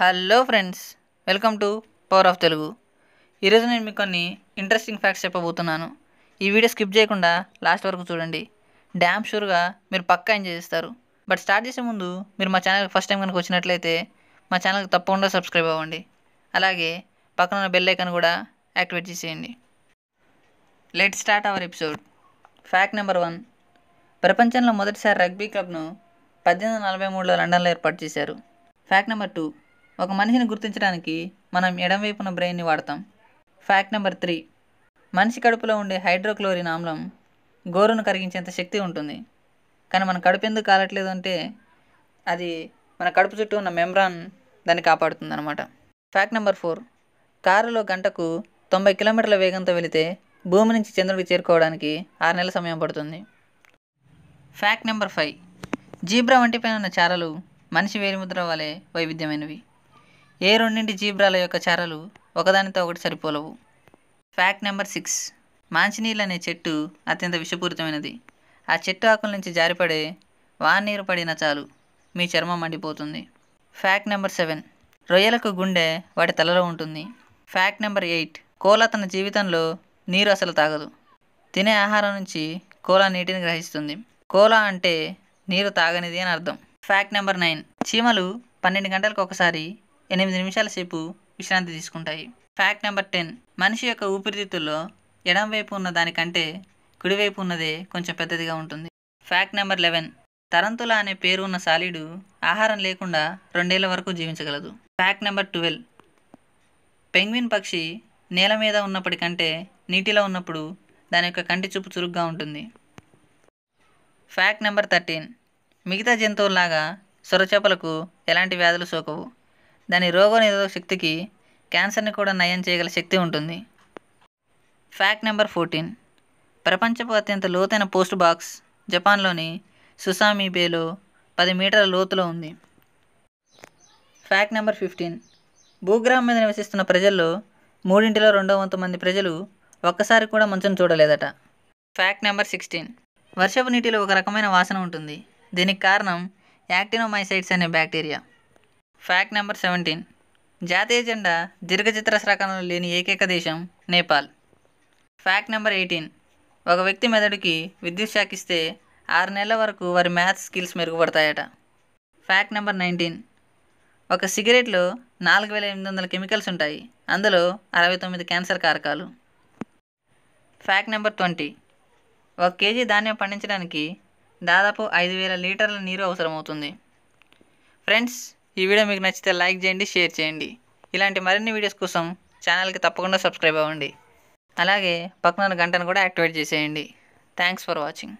hello friends welcome to power of Telugu ఈరోజు నేను మీకు కొన్ని ఇంట్రెస్టింగ్ ఫ్యాక్ట్స్ చెప్పబోతున్నాను ఈ వీడియో స్కిప్ చేయకుండా లాస్ట్ వరకు చూడండి డ్యామ్ షూర్గా మీరు పక్కా ఎంజాయ్ చేస్తారు బట్ స్టార్ట్ చేసే ముందు మీరు మా ఛానల్కి ఫస్ట్ టైం కనుక వచ్చినట్లయితే మా ఛానల్కి తప్పకుండా సబ్స్క్రైబ్ అవ్వండి అలాగే పక్కన ఉన్న బెల్ ఐకన్ కూడా యాక్టివేట్ చేసేయండి let start our episode fact number one ప్రపంచంలో మొదటిసారి రగ్బీ క్లబ్ను పద్దెనిమిది వందల నలభై మూడులో లండన్లో ఏర్పాటు చేశారు ఫ్యాక్ట్ నెంబర్ టూ ఒక మనిషిని గుర్తించడానికి మనం ఎడం వైపున బ్రెయిన్ని వాడతాం ఫ్యాక్ట్ నెంబర్ త్రీ మనిషి కడుపులో ఉండే హైడ్రోక్లోరిన్ ఆమ్లం గోరును కరిగించేంత శక్తి ఉంటుంది కానీ మన కడుపు ఎందుకు కాలట్లేదు అంటే అది మన కడుపు చుట్టూ ఉన్న మెంబ్రాన్ దాన్ని కాపాడుతుంది అనమాట ఫ్యాక్ట్ నెంబర్ ఫోర్ కారులో గంటకు తొంభై కిలోమీటర్ల వేగంతో వెళితే భూమి నుంచి చంద్రుడికి చేరుకోవడానికి ఆరు నెలల సమయం పడుతుంది ఫ్యాక్ట్ నెంబర్ ఫైవ్ జీబ్రా వంటిపైన ఉన్న చారలు మనిషి వేలిముద్ర వలె వైవిధ్యమైనవి ఏ రెండింటి జీబ్రాల యొక్క చారలు ఒకదానితో ఒకటి సరిపోలవు ఫ్యాక్ట్ నెంబర్ సిక్స్ మాంచినీళ్ళు అనే చెట్టు అత్యంత విషపూరితమైనది ఆ చెట్టు ఆకుల నుంచి జారిపడే నీరు పడిన చాలు మీ చర్మం మండిపోతుంది ఫ్యాక్ట్ నెంబర్ సెవెన్ రొయ్యలకు గుండె వాటి తలలో ఉంటుంది ఫ్యాక్ట్ నెంబర్ ఎయిట్ కోల తన జీవితంలో నీరు అసలు తాగదు తినే ఆహారం నుంచి కోల నీటిని గ్రహిస్తుంది కోల అంటే నీరు తాగనిది అని అర్థం ఫ్యాక్ట్ నెంబర్ నైన్ చీమలు పన్నెండు గంటలకు ఒకసారి ఎనిమిది నిమిషాల సేపు విశ్రాంతి తీసుకుంటాయి ఫ్యాక్ట్ నెంబర్ టెన్ మనిషి యొక్క ఊపిరితిత్తుల్లో ఎడం వైపు ఉన్న దానికంటే కుడివైపు ఉన్నదే కొంచెం పెద్దదిగా ఉంటుంది ఫ్యాక్ట్ నెంబర్ లెవెన్ తరంతుల అనే పేరు ఉన్న సాలీడు ఆహారం లేకుండా రెండేళ్ల వరకు జీవించగలదు ఫ్యాక్ట్ నెంబర్ ట్వెల్వ్ పెంగ్విన్ పక్షి నేల మీద ఉన్నప్పటికంటే నీటిలో ఉన్నప్పుడు దాని యొక్క కంటి చూపు చురుగ్గా ఉంటుంది ఫ్యాక్ట్ నెంబర్ థర్టీన్ మిగతా జంతువుల్లాగా సొరచేపలకు ఎలాంటి వ్యాధులు సోకవు దాని రోగనిరోధక శక్తికి క్యాన్సర్ని కూడా నయం చేయగల శక్తి ఉంటుంది ఫ్యాక్ట్ నెంబర్ ఫోర్టీన్ ప్రపంచపు అత్యంత లోతైన పోస్ట్ బాక్స్ జపాన్లోని సుసామీ బేలో పది మీటర్ల లోతులో ఉంది ఫ్యాక్ట్ నెంబర్ ఫిఫ్టీన్ భూగ్రహం మీద నివసిస్తున్న ప్రజల్లో మూడింటిలో రెండో వంతు మంది ప్రజలు ఒక్కసారి కూడా మంచును చూడలేదట ఫ్యాక్ట్ నెంబర్ సిక్స్టీన్ వర్షపు నీటిలో ఒక రకమైన వాసన ఉంటుంది దీనికి కారణం యాక్టినోమైసైడ్స్ అనే బ్యాక్టీరియా ఫ్యాక్ట్ నెంబర్ సెవెంటీన్ జాతీయ జెండా దీర్ఘచిత్రశ్రాకంలో లేని ఏకైక దేశం నేపాల్ ఫ్యాక్ట్ నెంబర్ ఎయిటీన్ ఒక వ్యక్తి మెదడుకి విద్యుత్ షాక్ ఆరు నెలల వరకు వారి మ్యాథ్స్ స్కిల్స్ మెరుగుపడతాయట ఫ్యాక్ట్ నెంబర్ నైన్టీన్ ఒక సిగరెట్లో నాలుగు వేల ఎనిమిది వందల కెమికల్స్ ఉంటాయి అందులో అరవై తొమ్మిది క్యాన్సర్ కారకాలు ఫ్యాక్ట్ నెంబర్ ట్వంటీ ఒక కేజీ ధాన్యం పండించడానికి దాదాపు ఐదు వేల లీటర్ల నీరు అవసరమవుతుంది ఫ్రెండ్స్ ఈ వీడియో మీకు నచ్చితే లైక్ చేయండి షేర్ చేయండి ఇలాంటి మరిన్ని వీడియోస్ కోసం ఛానల్కి తప్పకుండా సబ్స్క్రైబ్ అవ్వండి అలాగే పక్కన గంటను కూడా యాక్టివేట్ చేసేయండి థ్యాంక్స్ ఫర్ వాచింగ్